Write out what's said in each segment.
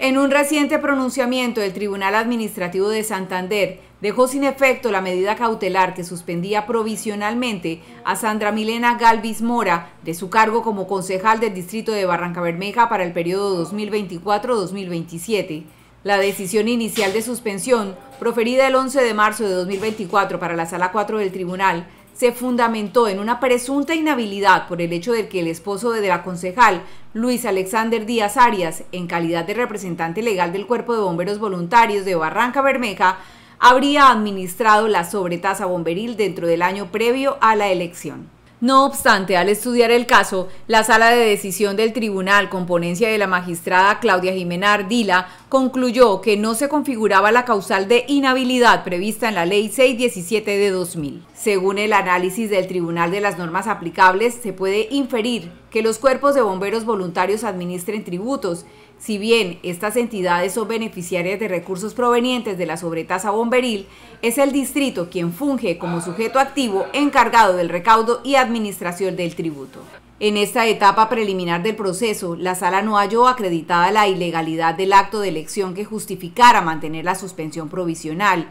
En un reciente pronunciamiento, el Tribunal Administrativo de Santander dejó sin efecto la medida cautelar que suspendía provisionalmente a Sandra Milena Galvis Mora de su cargo como concejal del distrito de Barranca Bermeja para el periodo 2024-2027. La decisión inicial de suspensión, proferida el 11 de marzo de 2024 para la Sala 4 del Tribunal, se fundamentó en una presunta inhabilidad por el hecho de que el esposo de la concejal, Luis Alexander Díaz Arias, en calidad de representante legal del Cuerpo de Bomberos Voluntarios de Barranca Bermeja, habría administrado la sobretasa bomberil dentro del año previo a la elección. No obstante, al estudiar el caso, la sala de decisión del tribunal con ponencia de la magistrada Claudia Jimena Ardila concluyó que no se configuraba la causal de inhabilidad prevista en la Ley 617 de 2000. Según el análisis del Tribunal de las Normas Aplicables, se puede inferir que los cuerpos de bomberos voluntarios administren tributos, si bien estas entidades son beneficiarias de recursos provenientes de la sobretasa bomberil, es el distrito quien funge como sujeto activo encargado del recaudo y administración administración del tributo. En esta etapa preliminar del proceso, la sala no halló acreditada la ilegalidad del acto de elección que justificara mantener la suspensión provisional.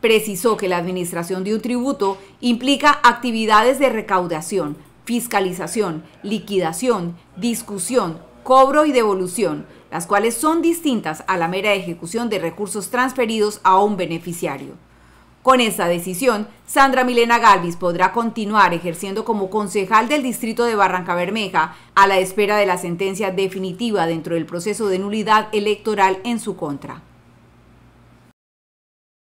Precisó que la administración de un tributo implica actividades de recaudación, fiscalización, liquidación, discusión, cobro y devolución, las cuales son distintas a la mera ejecución de recursos transferidos a un beneficiario. Con esta decisión, Sandra Milena Galvis podrá continuar ejerciendo como concejal del distrito de Barranca Bermeja a la espera de la sentencia definitiva dentro del proceso de nulidad electoral en su contra.